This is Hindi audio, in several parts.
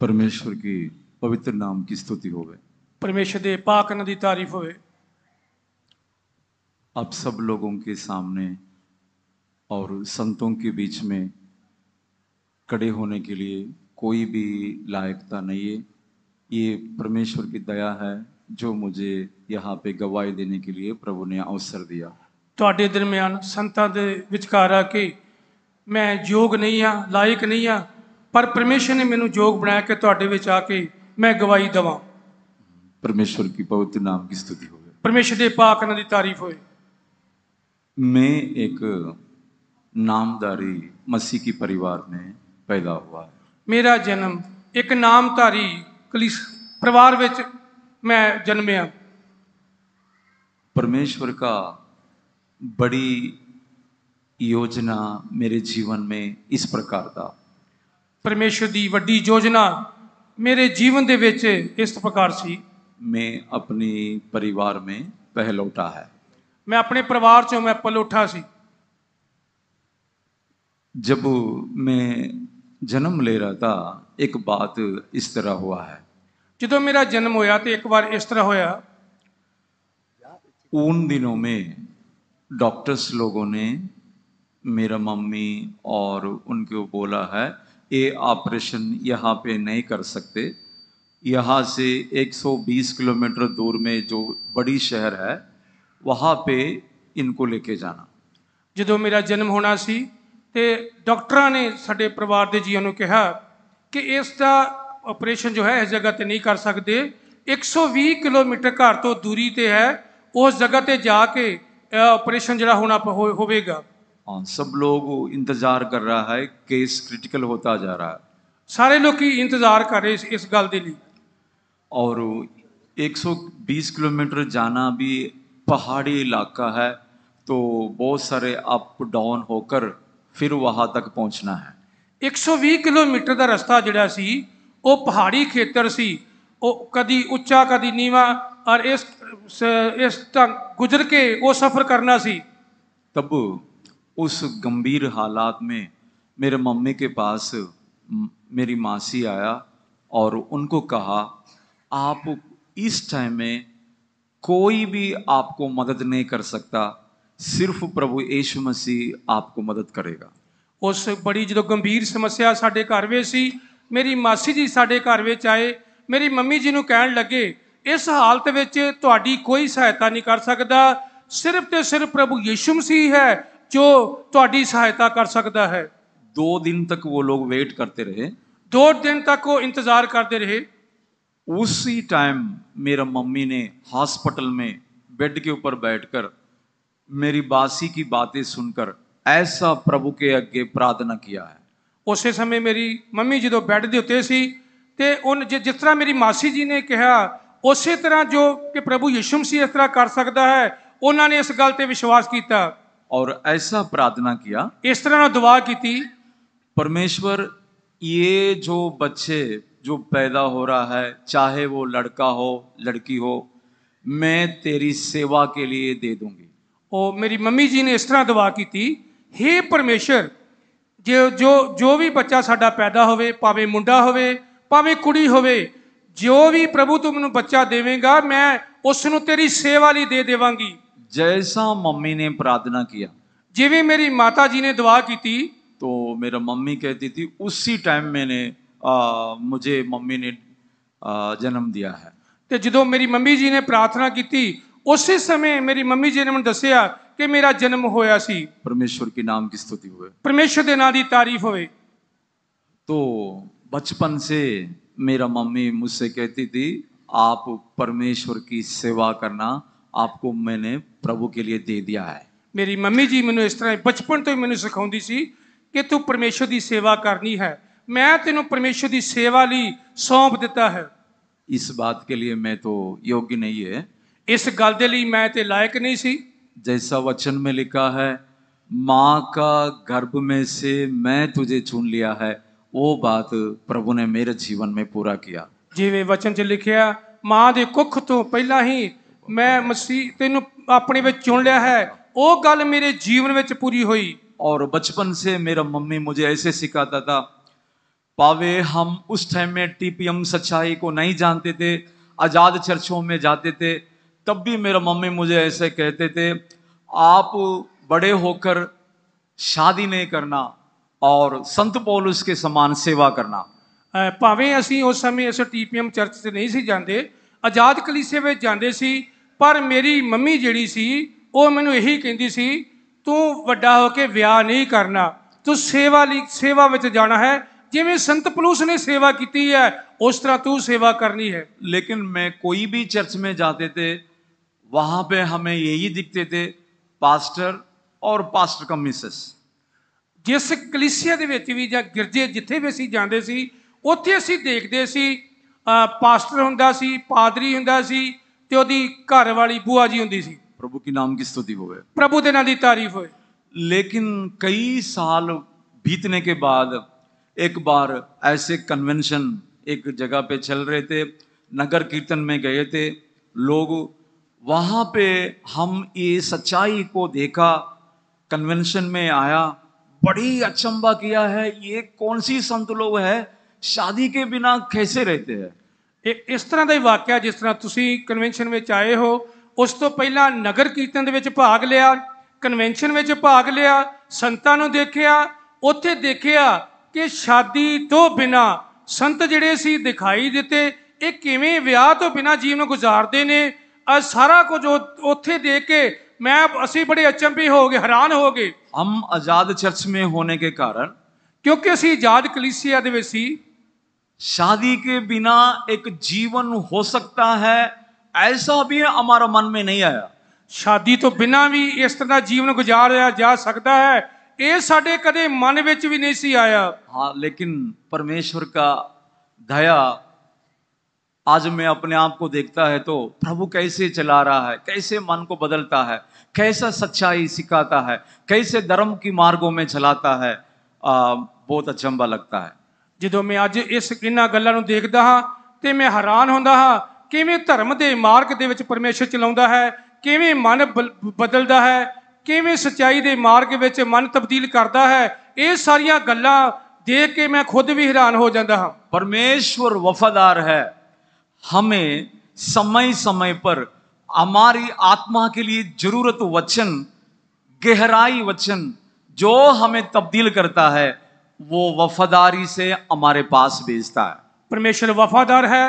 परमेश्वर की पवित्र नाम की स्तुति होवे परमेश्वर दे पाक न दी तारीफ होवे आप सब लोगों के सामने और संतों के बीच में कड़े होने के लिए कोई भी लायकता नहीं है ये परमेश्वर की दया है जो मुझे यहाँ पे गवाही देने के लिए प्रभु ने अवसर दिया ਤੁਹਾਡੇ ਦਰਮਿਆਨ ਸੰਤਾਂ ਦੇ ਵਿਚਕਾਰ ਆ ਕੇ ਮੈਂ ਯੋਗ ਨਹੀਂ ਆ ਲਾਇਕ ਨਹੀਂ ਆ ਪਰ ਪਰਮੇਸ਼ਰ ਨੇ ਮੈਨੂੰ ਯੋਗ ਬਣਾਇਆ ਕਿ ਤੁਹਾਡੇ ਵਿੱਚ ਆ ਕੇ ਮੈਂ ਗਵਾਹੀ ਦਵਾਂ ਪਰਮੇਸ਼ਰ ਕੀ ਪਵਿੱਤਰ ਨਾਮ ਦੀ स्तुति ਹੋਵੇ ਪਰਮੇਸ਼ਰ ਦੇ ਪਾਕ ਨਾਂ ਦੀ ਤਾਰੀਫ ਹੋਵੇ ਮੈਂ ਇੱਕ ਨਾਮਦਾਰੀ ਮਸੀਹ ਕੀ ਪਰਿਵਾਰ में ਪੈਦਾ ਹੋਆ ਮੇਰਾ ਜਨਮ ਇੱਕ ਨਾਮਧਾਰੀ ਕਲਿਸ ਪਰਿਵਾਰ ਵਿੱਚ ਮੈਂ ਜਨਮਿਆ ਪਰਮੇਸ਼ਰ ਦਾ ਬੜੀ ਯੋਜਨਾ ਮੇਰੇ ਜੀਵਨ ਮੇ ਇਸ ਪ੍ਰਕਾਰ ਦਾ ਪਰਮੇਸ਼ਰ ਦੀ ਵੱਡੀ ਯੋਜਨਾ ਮੇਰੇ ਜੀਵਨ ਦੇ ਵਿੱਚ ਇਸ ਪ੍ਰਕਾਰ ਸੀ मैं अपने परिवार में पहलौटा है ਮੈਂ ਆਪਣੇ ਪਰਿਵਾਰ ਚੋਂ ਮੈਂ ਪਲੋਠਾ ਸੀ जब मैं जन्म ले रहा था एक बात इस तरह हुआ है ਜਦੋਂ ਮੇਰਾ ਜਨਮ ਹੋਇਆ ਤੇ ਇੱਕ ਵਾਰ ਇਸ ਤਰ੍ਹਾਂ ਹੋਇਆ उन दिनों में डॉक्टर्स लोगों ने मेरा मम्मी और उनको बोला है ये ऑपरेशन यहाँ पे नहीं कर सकते यहाँ से 120 किलोमीटर दूर में जो बड़ी शहर है वहाँ पे इनको लेके जाना ਜਦੋਂ ਮੇਰਾ ਜਨਮ ਹੋਣਾ ਸੀ ਤੇ ਡਾਕਟਰਾਂ ਨੇ ਸਾਡੇ ਪਰਿਵਾਰ ਦੇ ਜੀਆਂ ਨੂੰ ਕਿਹਾ ਕਿ ਇਸ ਦਾ ਆਪਰੇਸ਼ਨ ਜੋ ਹੈ ਇਸ ਜਗ੍ਹਾ ਤੇ ਨਹੀਂ ਕਰ ਸਕਦੇ 120 ਕਿਲੋਮੀਟਰ ਘਰ ਤੋਂ ਦੂਰੀ ਤੇ ਹੈ ਉਸ ਜਗ੍ਹਾ ਤੇ ਜਾ ਕੇ ਆਪਰੇਸ਼ਨ ਜਿਹੜਾ ਹੋਣਾ ਹੋਵੇਗਾ और सब लोग इंतजार कर रहा है केस क्रिटिकल होता जा रहा है सारे लोग इंतजार कर रहे इस, इस गल और 120 किलोमीटर जाना भी पहाड़ी इलाका है तो बहुत सारे अप डाउन होकर फिर वहां तक पहुंचना है 120 किलोमीटर का रास्ता जोड़ा सी वो पहाड़ी खेत्र से कभी उच्चा कभी नीवा और इस इस गुजर के वो सफर करना सी तब उस गंभीर हालात में मेरे मम्मी के पास मेरी मासी आया और उनको कहा आप इस टाइम में कोई भी आपको मदद नहीं कर सकता सिर्फ प्रभु यीशु मसीह आपको मदद करेगा ਉਸ ਬੜੀ ਜਦੋਂ ਗੰਭੀਰ ਸਮੱਸਿਆ ਸਾਡੇ ਘਰ ਵਿੱਚ ਸੀ ਮੇਰੀ ਮਾਸੀ ਜੀ ਸਾਡੇ ਘਰ ਵਿੱਚ ਆਏ ਮੇਰੀ ਮੰਮੀ ਜੀ ਨੂੰ ਕਹਿਣ ਲੱਗੇ ਇਸ ਹਾਲਤ ਵਿੱਚ ਤੁਹਾਡੀ ਕੋਈ ਸਹਾਇਤਾ ਨਹੀਂ ਕਰ ਸਕਦਾ ਸਿਰਫ ਤੇ ਸਿਰਫ ਪ੍ਰਭੂ ਯਿਸੂ ਮਸੀਹ ਹੈ जो ਤੁਹਾਡੀ सहायता कर सकता है दो दिन तक वो लोग वेट करते रहे दो दिन तक वो इंतजार करते रहे उसी टाइम मेरा मम्मी ने हॉस्पिटल में बेड के ऊपर बैठकर मेरी बासी की बातें सुनकर ऐसा प्रभु के अगे प्रार्थना किया है उस समय मेरी मम्मी जो बैड के उत्ते सी ते उन ज, जिस तरह मेरी मासी जी ने कहा उस तरह जो कि प्रभु यशुम मसीह इस तरह कर सकता है उन्होंने इस गल विश्वास किया और ऐसा प्रार्थना किया इस तरह दुआ की थी परमेश्वर ये जो बच्चे जो पैदा हो रहा है चाहे वो लड़का हो लड़की हो मैं तेरी सेवा के लिए दे दूंगी और मेरी मम्मी जी ने इस तरह दुआ की थी हे परमेश्वर जो जो जो भी बच्चा ਸਾਡਾ पैदा हो पावे मुंडा ਹੋਵੇ पावे कुड़ी ਹੋਵੇ जो भी प्रभु तू मैं बच्चा देवेगा मैं ਉਸ तेरी सेवा लिए दे देवगी जैसा मम्मी ने प्रार्थना किया जिवे मेरी माता जी ने दुआ की थी तो मेरा मम्मी कहती थी उसी टाइम मैंने आ, मुझे मम्मी ने जन्म दिया है जो मेरी मम्मी जी ने प्रार्थना की थी ਉਸੇ समय मेरी मम्मी जी ने मैं दसिया कि मेरा जन्म होया सी परमेश्वर के नाम की स्तुति हुए परमेश्वर के नाम की तारीफ ਹੋਵੇ तो बचपन से मेरा मम्मी मुझसे कहती थी आप परमेश्वर की सेवा करना आपको मैंने ਪ੍ਰਭੂ ਕੇ ਲਿਏ ਦੇ ਦਿਆ ਹੈ ਮੇਰੀ ਮੰਮੀ ਜੀ ਮੈਨੂੰ ਇਸ ਤਰ੍ਹਾਂ ਬਚਪਨ ਤੋਂ ਹੀ ਮੈਨੂੰ ਸਿਖਾਉਂਦੀ ਸੀ ਕਿ ਤੂੰ ਪਰਮੇਸ਼ਰ ਦੀ ਸੇਵਾ ਕਰਨੀ ਹੈ ਮੈਂ ਤੈਨੂੰ ਪਰਮੇਸ਼ਰ ਦੀ ਸੇਵਾ ਲਈ ਸੌਂਪ ਦਿੱਤਾ ਹੈ ਇਸ ਬਾਤ ਕੇ ਲਿਏ ਮੈਂ ਤੋ ਯੋਗ ਨਹੀਂ ਹੈ ਇਸ ਗੱਲ ਦੇ ਲਈ ਮੈਂ ਤੇ ਲਾਇਕ ਨਹੀਂ ਸੀ जैसा वचन में लिखा है माँ का गर्भ में से मैं तुझे चुन लिया है वो बात प्रभु ने मेरे जीवन में पूरा किया ਜਿਵੇਂ ਵਚਨ 'ਚ ਲਿਖਿਆ ਮਾਂ ਦੇ ਕੁੱਖ ਤੋਂ ਪਹਿਲਾਂ ਹੀ ਮੈਂ ਮਸੀਹ ਤੈਨੂੰ अपने ਵਿੱਚ चुन लिया है वो गल मेरे जीवन में पूरी हुई और बचपन से मेरा मम्मी मुझे ऐसे सिखाता था पावे हम उस टाइम में टीपीएम सच्चाई को नहीं जानते थे आज़ाद चर्चों में जाते थे तब भी मेरा मम्मी मुझे ऐसे कहते थे आप बड़े होकर शादी नहीं करना और संत पौलुस के समान सेवा करना ਭਾਵੇਂ असी उस समय ਇਸ ਟੀਪੀਐਮ चर्च से नहीं सी जाते आजाद कलीसे में जाते ਪਰ ਮੇਰੀ ਮੰਮੀ ਜਿਹੜੀ ਸੀ ਉਹ ਮੈਨੂੰ ਇਹੀ ਕਹਿੰਦੀ ਸੀ ਤੂੰ ਵੱਡਾ ਹੋ ਕੇ ਵਿਆਹ ਨਹੀਂ ਕਰਨਾ ਤੂੰ ਸੇਵਾ ਲਈ ਸੇਵਾ ਵਿੱਚ ਜਾਣਾ ਹੈ ਜਿਵੇਂ संत पलूस ने सेवा की है उस तरह तू सेवा करनी है लेकिन मैं कोई भी चर्च में जाते थे वहाँ पे हमें यही दिखते थे पास्टर और पास्टर का मिसेस ਜਿਸ ਕਲੀਸਿਆ ਦੇ ਵਿੱਚ ਵੀ ਜਾਂ ਗਿਰਜੇ ਜਿੱਥੇ ਵੀ ਅਸੀਂ ਜਾਂਦੇ ਸੀ ਉੱਥੇ ਅਸੀਂ ਦੇਖਦੇ ਸੀ ਪਾਸਟਰ ਹੁੰਦਾ ਸੀ ਪਾਦਰੀ ਹੁੰਦਾ ਸੀ ਤੇ ਉਹਦੀ ਘਰ ਵਾਲੀ ਬੂਆ ਜੀ ਹੁੰਦੀ ਸੀ ਦੇ ਦੀ ਤਾਰੀਫ नगर कीर्तन में गए थे लोग वहां पे हम ये सच्चाई को देखा कन्वेंशन में आया बड़ी अचंबा किया है ये कौन सी संत लोग है शादी के बिना कैसे रहते हैं ਇਹ ਇਸ ਤਰ੍ਹਾਂ ਦਾ ਹੀ ਵਾਕਿਆ ਜਿਸ ਤਰ੍ਹਾਂ ਤੁਸੀਂ ਕਨਵੈਨਸ਼ਨ ਵਿੱਚ ਆਏ ਹੋ ਉਸ ਤੋਂ ਪਹਿਲਾਂ ਨਗਰ ਕੀਰਤਨ ਦੇ ਵਿੱਚ ਭਾਗ ਲਿਆ ਕਨਵੈਨਸ਼ਨ ਵਿੱਚ ਭਾਗ ਲਿਆ ਸੰਤਾਂ ਨੂੰ ਦੇਖਿਆ ਉੱਥੇ ਦੇਖਿਆ ਕਿ ਸ਼ਾਦੀ ਤੋਂ ਬਿਨਾ ਸੰਤ ਜਿਹੜੇ ਸੀ ਦਿਖਾਈ ਦਿੱਤੇ ਇਹ ਕਿਵੇਂ ਵਿਆਹ ਤੋਂ ਬਿਨਾ ਜੀਵਨ ਗੁਜ਼ਾਰਦੇ ਨੇ ਆ ਸਾਰਾ ਕੁਝ ਉੱਥੇ ਦੇਖ ਕੇ ਮੈਂ ਅਸੀਂ ਬੜੇ ਅਚੰਭੇ ਹੋ ਗਏ ਹੈਰਾਨ ਹੋ ਗਏ ਹਮ ਆਜ਼ਾਦ ਚਰਚ ਮੇ ਹੋਣੇ ਕੇ ਕਾਰਨ ਕਿਉਂਕਿ ਅਸੀਂ ਆਜ਼ਾਦ ਕਲੀਸਿਆ ਦੇ ਵਿੱਚ ਸੀ शादी के बिना एक जीवन हो सकता है ऐसा भी हमारा मन में नहीं आया शादी तो बिना भी इस तरह जीवन गुजार जा सकता है ये साढ़े कदे मन में भी नहीं सी आया हाँ लेकिन परमेश्वर का दया आज मैं अपने आप को देखता है तो प्रभु कैसे चला रहा है कैसे मन को बदलता है कैसा सच्चाई सिखाता है कैसे धर्म की मार्गों में चलाता है आ, बहुत अचंबा लगता है ਜਦੋਂ ਮੈਂ ਅੱਜ ਇਸ ਇਹਨਾਂ ਗੱਲਾਂ ਨੂੰ ਦੇਖਦਾ ਹਾਂ ਤੇ ਮੈਂ ਹੈਰਾਨ ਹੁੰਦਾ ਹਾਂ ਕਿਵੇਂ ਧਰਮ ਦੇ ਮਾਰਗ ਦੇ ਵਿੱਚ ਪਰਮੇਸ਼ਰ ਚਲਾਉਂਦਾ ਹੈ ਕਿਵੇਂ ਮਨ ਬਦਲਦਾ ਹੈ ਕਿਵੇਂ ਸਚਾਈ ਦੇ ਮਾਰਗ ਵਿੱਚ ਮਨ ਤਬਦੀਲ ਕਰਦਾ ਹੈ ਇਹ ਸਾਰੀਆਂ ਗੱਲਾਂ देख के मैं खुद भी हैरान हो जाता हूं परमेश्वर वफादार है हमें समय समय पर हमारी आत्मा के लिए जरूरत वचन गहराई वचन जो हमें तब्दील करता है वो वफादारी से हमारे पास भेजता है परमेश्वर वफादार है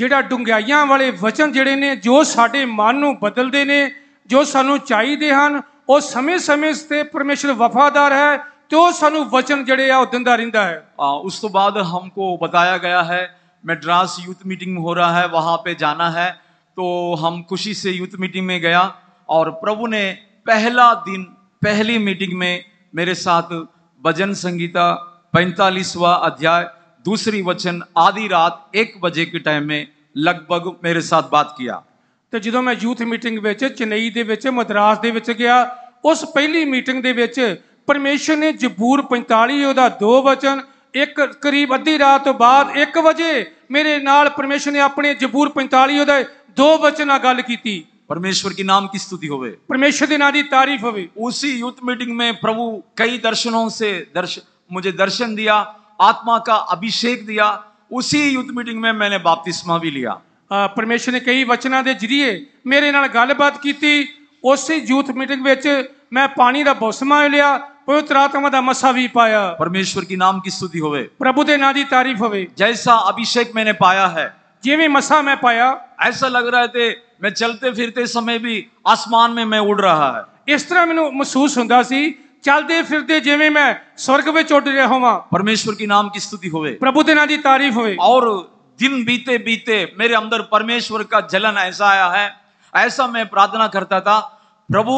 ਜਿਹੜਾ ਡੁੰਗਾਈਆਂ वाले वचन जड़े ने जो ਸਾਡੇ मन बदलते ਬਦਲਦੇ जो सू चाहिए ਚਾਹੀਦੇ ਹਨ ਉਹ समय ਸਮੇਂ ਤੇ ਪਰਮੇਸ਼ਰ ਵਫਾਦਾਰ ਹੈ ਤੇ ਉਹ ਸਾਨੂੰ ਵਚਨ ਜਿਹੜੇ ਆ आ, उस तो बाद हमको बताया गया है मद्रास यूथ मीटिंग हो रहा है वहाँ पे जाना है तो हम खुशी से यूथ मीटिंग में गया और प्रभु ने पहला दिन पहली मीटिंग में मेरे साथ भजन संगीता पैंतालीसवा अध्याय दूसरी वचन आधी रात एक बजे के टाइम में ਲਗਭਗ ਮੇਰੇ ਸਾਥ ਬਾਤ ਕੀਤਾ ਤੇ ਜਦੋਂ ਮੈਂ ਯੂਥ ਮੀਟਿੰਗ ਵਿੱਚ ਚੇਨਈ ਦੇ ਵਿੱਚ ਮਦਰਾਸ ਦੇ ਵਿੱਚ ਗਿਆ ਉਸ ਪਹਿਲੀ ਮੀਟਿੰਗ ਦੇ ਵਿੱਚ ਪਰਮੇਸ਼ਰ ਨੇ ਜ਼ਬੂਰ 45 ਉਹਦਾ ਦੋ ਵਚਨ ਇੱਕ ਕਰੀਬ ਅੱਧੀ ਰਾਤ ਤੋਂ ਬਾਅਦ 1 ਵਜੇ ਮੇਰੇ ਨਾਲ ਪਰਮੇਸ਼ਰ ਨੇ ਆਪਣੇ ਜ਼ਬੂਰ 45 ਉਹਦਾ ਦੋ ਵਚਨ ਨਾਲ ਗੱਲ ਕੀਤੀ परमेश्वर की नाम की स्तुति होवे परमेश्वर के नाम तारीफ होवे उसी यूथ मीटिंग में प्रभु कई दर्शनों से दर्श मुझे दर्शन दिया आत्मा का अभिषेक दिया उसी यूथ मीटिंग में मैंने बपतिस्मा भी लिया परमेश्वर ने कई वचना के जरिए मेरे नाल गलबात की उसी यूथ मीटिंग में मैं पानी का बौसमा लिया पवित्र आत्मा का मसा भी पाया परमेश्वर की नाम की स्तुति होवे प्रभु के नाम की तारीफ होवे जैसा अभिषेक मैंने पाया है जिमें मसा मैं पाया ऐसा लग रहा है मैं चलते फिरते समय भी आसमान में मैं उड़ रहा है इस तरह मैं महसूस ਹੁੰਦਾ चलते फिरते जिम्मे मैं स्वर्ग में ਵਿੱਚ रहा ਰਿਹਾ परमेश्वर की नाम की स्तुति हो प्रभु के नाम की तारीफ हो और दिन बीते बीते मेरे अंदर परमेश्वर का जलन ऐसा आया है ऐसा मैं प्रार्थना करता था प्रभु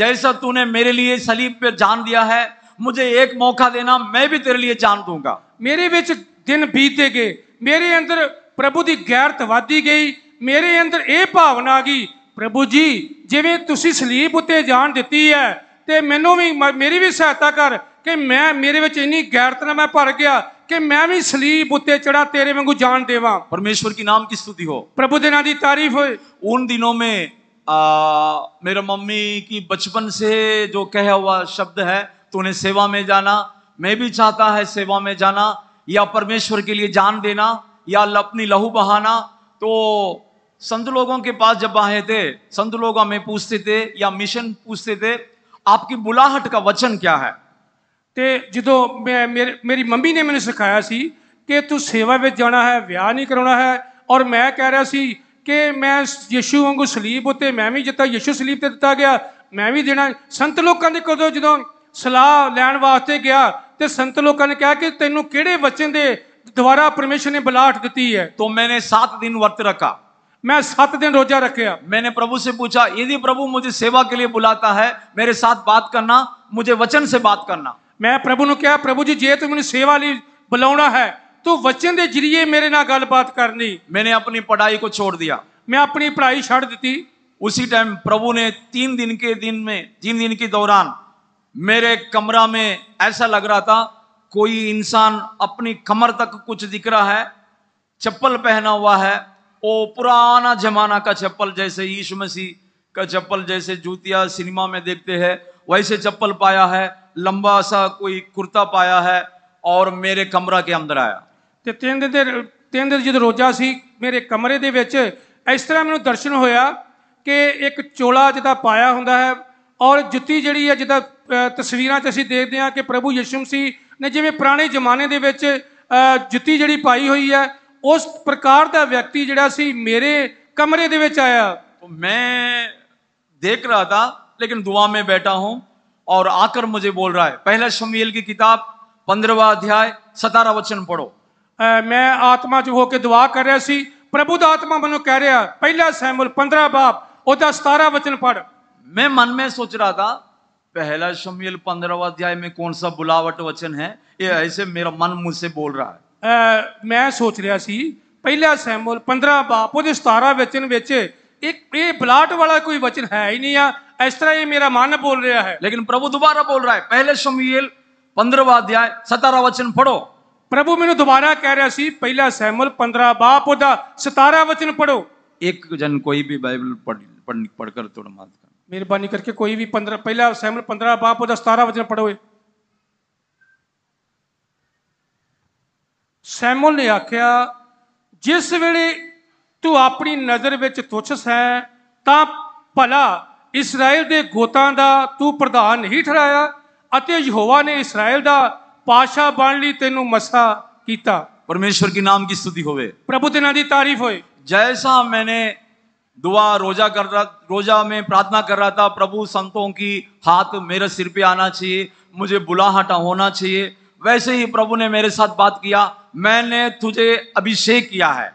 जैसा तूने मेरे लिए सलीब पे जान दिया है मुझे एक मौका देना मैं भी तेरे लिए जान दूंगा मेरे बीच दिन बीते गए मेरे अंदर प्रभु की ਗੈਰਤ ਵਧਦੀ गई अंदर ਅੰਦਰ भावना आ गई प्रभु जी जिमें तुम ਤੁਸੀਂ उत्ते जान दी है तो मैं भी म मेरी भी सहायता कर कि मैं मेरे बच्चे इन्नी गैरत ना मैं भर गया कि मैं भी सलीब उत्ते चढ़ा तेरे वांगू जान देव परमेश्वर की नाम की स्तुति हो प्रभु दे नाम की तारीफ हो उन दिनों में आ, मेरा मम्मी की बचपन से जो कहा हुआ शब्द है तूने सेवा में जाना मैं भी चाहता है सेवा में जाना या परमेश्वर के लिए जान देना या अपनी लहू बहाना तो संत लोगों के पास जब आए थे संत लोग हमें पूछते थे या मिशन पूछते थे आपकी बुलाहट का वचन क्या है ਤੇ ਜਦੋਂ ਮੈਂ ਮੇਰੀ ਮੰਮੀ ਨੇ ਮੈਨੂੰ ਸਿਖਾਇਆ ਸੀ ਕਿ ਤੂੰ ਸੇਵਾ ਵਿੱਚ ਜਾਣਾ ਹੈ ਵਿਆਹ ਨਹੀਂ ਕਰਾਉਣਾ ਹੈ ਔਰ ਮੈਂ ਕਹਿ ਰਿਹਾ ਸੀ ਕਿ ਮੈਂ ਯਿਸੂ ਵਾਂਗੂ ਸਲੀਬ ਉਤੇ ਮੈਂ ਵੀ ਜਿੱਤਾ ਯਿਸੂ ਸਲੀਬ ਤੇ ਦਿੱਤਾ ਗਿਆ ਮੈਂ ਵੀ ਦੇਣਾ ਸੰਤ ਲੋਕਾਂ ਦੇ ਕੋਲ ਜਦੋਂ ਸਲਾਹ ਲੈਣ ਵਾਸਤੇ ਗਿਆ ਤੇ ਸੰਤ ਲੋਕਾਂ ਨੇ ਕਿਹਾ ਕਿ ਤੈਨੂੰ ਕਿਹੜੇ ਵਚਨ ਦੇ ਦੁਆਰਾ ਪਰਮੇਸ਼ਰ ਨੇ ਬਲਾਟ ਦਿੱਤੀ ਹੈ ਤੋਂ ਮੈਨੇ 7 ਦਿਨ ਵਰਤ ਰੱਖਾ मैं सात दिन रोजा रखा मैंने प्रभु से पूछा यदि प्रभु मुझे सेवा के लिए बुलाता है मेरे साथ बात करना मुझे वचन से बात करना मैं प्रभु ने कहा प्रभु जी जे तुम तो सेवा लिए बुलाना है तो वचन के जरिए मेरे ना बात करनी मैंने अपनी पढ़ाई को छोड़ दिया मैं अपनी पढ़ाई छड़ दी उसी टाइम प्रभु ने तीन दिन के दिन में तीन दिन के दौरान मेरे कमरा में ऐसा लग रहा था कोई इंसान अपनी कमर तक कुछ दिख रहा है चप्पल पहना हुआ है ओ पुराना जमाना का चप्पल जैसे यीशु मसीह का चप्पल जैसे जूतिया सिनेमा में देखते हैं वैसे चप्पल पाया है लंबा सा कोई कुर्ता पाया है और मेरे ਕਮਰਾ के अंदर आया ਤੇ ਤਿੰਨ ਦਿਨ ਤਿੰਨ ਦਿਨ ਜਦੋਂ ਰੋਜਾ ਸੀ ਮੇਰੇ ਕਮਰੇ ਦੇ ਵਿੱਚ ਇਸ ਤਰ੍ਹਾਂ ਮੈਨੂੰ ਦਰਸ਼ਨ ਹੋਇਆ ਕਿ ਇੱਕ ਚੋਲਾ ਜਿਹਦਾ ਪਾਇਆ ਹੁੰਦਾ ਹੈ ਔਰ ਜੁੱਤੀ ਜਿਹੜੀ ਹੈ ਜਿਹਦਾ ਤਸਵੀਰਾਂ 'ਚ ਅਸੀਂ ਦੇਖਦੇ ਹਾਂ ਕਿ ਪ੍ਰਭੂ ਯਿਸੂ ਮਸੀਹ ਨੇ ਜਿਵੇਂ ਪੁਰਾਣੇ ਜ਼ਮਾਨੇ ਦੇ ਵਿੱਚ ਜੁੱਤੀ ਜਿਹੜੀ ਪਾਈ ਹੋਈ ਹੈ उस प्रकार का व्यक्ति जोड़ा सी मेरे कमरे के आया तो मैं देख रहा था लेकिन दुआ में बैठा हूं और आकर मुझे बोल रहा है पहला शमील की किताब पंद्रवा अध्याय सतारा वचन पढ़ो आ, मैं आत्मा जो होकर दुआ कर रहा ਰਿਹਾ प्रभु ਪ੍ਰਭੂ ਦਾ ਆਤਮਾ ਮੈਨੂੰ ਕਹਿ ਰਿਹਾ ਪਹਿਲਾ ਸੈਮੂਅਲ 15 ਬਾਪ ਉਹਦਾ 17 मैं मन में सोच रहा था पहला शमील पंद्रवा अध्याय में कौन सा बुलावट वचन है ये ऐसे मेरा मन मुझसे बोल रहा है मैं सोच रहा ਸੀ ਪਹਿਲਾ ਸੈਮੂਅਲ 15 ਬਾਪ ਉਹਦੇ 17 ਵਚਨ एक ये वाला कोई वचन है ही नहीं या इस तरह ये मेरा मन बोल रहा है लेकिन प्रभु दोबारा बोल रहा है पहले समीएल पंद्रहवा अध्याय सतारा वचन पढ़ो प्रभु मैं दोबारा कह रहा है पहला सैमुअल पंद्रह बाप ओदा सतारा वचन पढ़ो एक जन कोई भी बाइबल पढ़ पढ़कर थोड़ा मत मेहरबानी करके कोई भी पंद्रह पहला सैमुअल पंद्रह बाप ओदा सतारा वचन पढ़ो ਸੈਮੂਲ ਨੇ ਆਖਿਆ ਜਿਸ ਵੇਲੇ ਤੂੰ ਆਪਣੀ ਨਜ਼ਰ ਵਿੱਚ ਤੁਛਸ ਹੈ ਤਾਂ ਭਲਾ ਇਸਰਾਇਲ ਦੇ ਗੋਤਾਂ ਦਾ ਤੂੰ ਪ੍ਰਧਾਨ ਨਹੀਂ ਠਰਾਇਆ ਅਤੇ ਯਹੋਵਾ ਨੇ ਇਸਰਾਇਲ ਦਾ ਪਾਸ਼ਾ ਬਣ ਲਈ ਤੈਨੂੰ ਮਸਾ ਕੀਤਾ ਪਰਮੇਸ਼ਰ ਕੀ ਨਾਮ ਕੀ ਸਤਿ ਹੋਵੇ ਪ੍ਰਭੂ ਤੇ ਨਾਂ ਦੀ ਤਾਰੀਫ ਹੋਏ ਜੈਸਾ ਮੈਨੇ ਦੁਆ ਰੋਜਾ ਕਰ ਰਹਾ ਰੋਜਾ ਮੈਂ ਪ੍ਰਾਰਥਨਾ ਕਰ ਰਹਾ ਤਾ ਪ੍ਰਭੂ ਸੰਤੋਂ ਕੀ ਹੱਥ ਮੇਰੇ ਸਿਰ ਤੇ ਆਣਾ ਚਾਹੀਏ ਮੁਝੇ ਬੁਲਾਹਟਾ ਹੋਣਾ ਚਾਹੀਏ ਵੈਸੇ ਹੀ ਪ੍ਰਭੂ ਨੇ ਮੇਰੇ ਸਾਥ ਬਾਤ ਕੀਆ मैंने तुझे अभिषेक किया है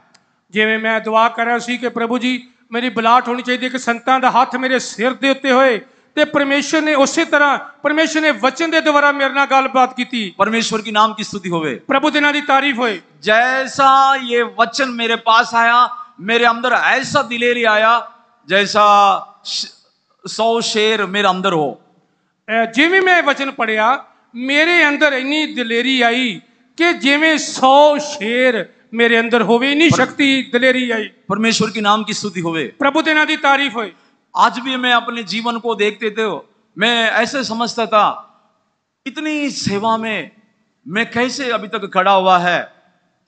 जिम्मे मैं दुआ कर रहा कि प्रभु जी मेरी बलाट होनी चाहिए कि संतान का हाथ मेरे सिर के उत्ते तो परमेश्वर ने उस तरह परमेश्वर ने वचन के द्वारा मेरे न गलबात की परमेश्वर की नाम की स्तुति हो प्रभु दिना की तारीफ हो जैसा ये वचन मेरे पास आया मेरे अंदर ऐसा दिलेरी आया जैसा सौ शेर मेरे अंदर हो जिम्मे मैं वचन पढ़िया मेरे अंदर इन्नी दिलेरी आई कि जिमें सौ शेर मेरे अंदर हो ਨਹੀਂ ਸ਼ਕਤੀ ਦਲੇਰੀ ਆਈ ਪਰਮੇਸ਼ਵਰ ਕੀ ਨਾਮ ਕੀ ਸਤੁਤੀ ਹੋਵੇ ਪ੍ਰਭੂ ਦੇ ਨਾਮ ਦੀ ਤਾਰੀਫ आज भी मैं अपने जीवन को देखते थे मैं ऐसे समझता था इतनी सेवा में मैं कैसे अभी तक खड़ा हुआ है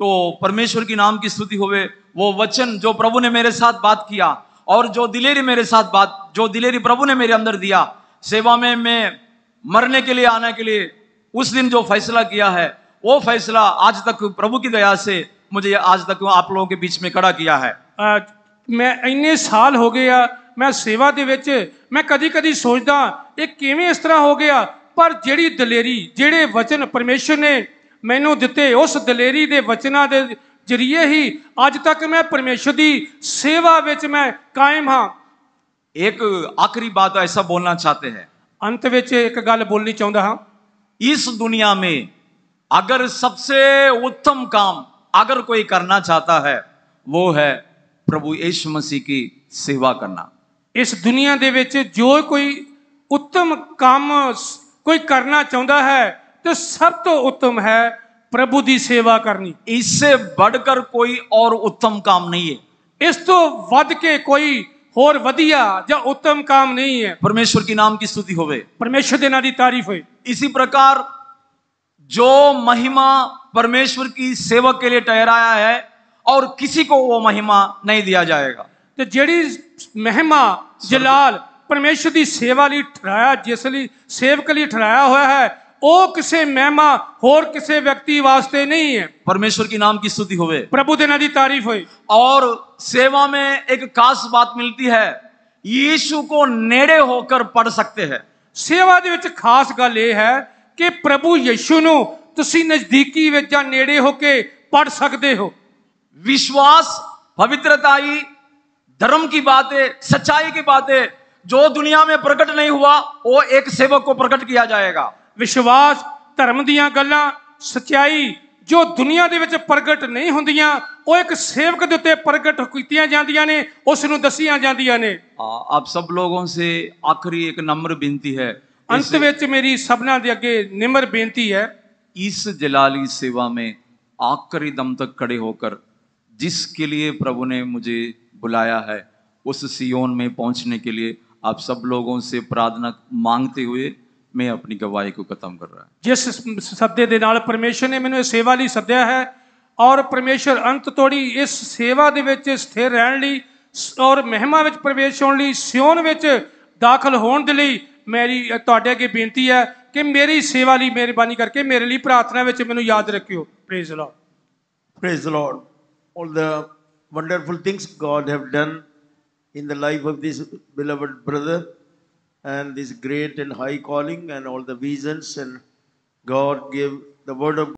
तो परमेश्वर की नाम की स्तुति होवे वो वचन जो प्रभु ने मेरे साथ बात किया और जो दिलेरी मेरे साथ बात जो दिलेरी प्रभु ने मेरे अंदर दिया सेवा में मैं मरने के लिए आने के लिए उस दिन जो फैसला किया है वो फैसला आज तक प्रभु की दया से मुझे आज तक आप लोगों के बीच में खड़ा किया है ਮੈਂ ਇੰਨੇ ਸਾਲ ਹੋ ਗਏ ਆ ਮੈਂ ਸੇਵਾ ਦੇ ਵਿੱਚ ਮੈਂ ਕਦੀ-ਕਦੀ ਸੋਚਦਾ ਇਹ ਕਿਵੇਂ ਇਸ ਤਰ੍ਹਾਂ ਹੋ ਗਿਆ ਪਰ ਜਿਹੜੀ ਦਲੇਰੀ ਜਿਹੜੇ ਵਚਨ ਪਰਮੇਸ਼ਰ ਨੇ ਮੈਨੂੰ ਦਿੱਤੇ ਉਸ ਦਲੇਰੀ ਦੇ ਵਚਨਾਂ ਦੇ ਜਰੀਏ ਹੀ ਅੱਜ ਤੱਕ ਮੈਂ ਪਰਮੇਸ਼ਰ ਦੀ ਸੇਵਾ ਵਿੱਚ ਮੈਂ ਕਾਇਮ ਹਾਂ ਇੱਕ ਆਖਰੀ ਬਾਤ ਐਸਾ ਬੋਲਣਾ ਚਾਹਤੇ ਹੈ ਅੰਤ ਵਿੱਚ ਇੱਕ ਗੱਲ ਬੋਲਣੀ ਚਾਹੁੰਦਾ ਹਾਂ ਇਸ ਦੁਨੀਆ ਮੇ अगर सबसे उत्तम काम अगर कोई करना चाहता है वो है प्रभु यीशु मसीह की सेवा करना इस दुनिया के जो कोई उत्तम काम कोई करना चाहता है तो सब तो उत्तम है प्रभु की सेवा करनी इससे बढ़कर कोई और उत्तम काम नहीं है इस तो के कोई और वधिया या उत्तम काम नहीं है परमेश्वर की नाम की स्तुति होवे परमेश्वर के नाम की तारीफ हो इसी प्रकार जो महिमा परमेश्वर की सेवा के लिए ठहराया है और किसी को वो महिमा नहीं दिया जाएगा तो जड़ी महिमा जलाल परमेश्वर की सेवा लिए ठहराया जिसली सेवक लिए ठहराया हुआ है ओ किसे महिमा और किसे व्यक्ति वास्ते नहीं है परमेश्वर की नाम की स्तुति होवे प्रभु देना की तारीफ हो और सेवा में एक खास बात मिलती है यीशु को नेड़े होकर पढ़ सकते हैं सेवा दे खास गल ये है कि प्रभु यशु नी नज़दीकी नेड़े होके पढ़ सकते हो विश्वास पवित्रता ही धर्म की बात है सच्चाई की बात है जो दुनिया में प्रकट नहीं हुआ वो एक सेवक को प्रकट किया जाएगा विश्वास धर्म दल सच्चाई जो दुनिया के प्रगट नहीं होंगे वो एक सेवक के उत्ते प्रगट की जा उसनों दसिया जाने हाँ, आप सब लोगों से आखिरी एक नम्र बेनती है अंत में मेरी सबना दे अगे निम्र बेनती है इस जलाली सेवा में आखिरी दम तक खड़े होकर जिसके लिए प्रभु ने मुझे बुलाया है उस सियोन में पहुंचने के लिए आप सब लोगों से प्रार्थना मांगते हुए मैं अपनी गवाही को खत्म कर रहा जिस सद्दे के नाल परमेश्वर ने मैंने सेवा लिए सद्या है और परमेश्वर अंत तोड़ी इस सेवा दे स्थिर रहने और महिमा में प्रवेश होने सियोन दाखिल होने के लिए ਮੇਰੀ ਤੁਹਾਡੇ ਅੱਗੇ ਬੇਨਤੀ ਹੈ ਕਿ ਮੇਰੀ ਸੇਵਾ ਲਈ ਮਿਹਰਬਾਨੀ ਕਰਕੇ ਮੇਰੇ ਲਈ ਪ੍ਰਾਰਥਨਾ ਵਿੱਚ ਮੈਨੂੰ ਯਾਦ ਰੱਖਿਓ praise Lord praise Lord all the wonderful things God have done in the life of this beloved brother and this great and high calling and all the visions and God gave the word of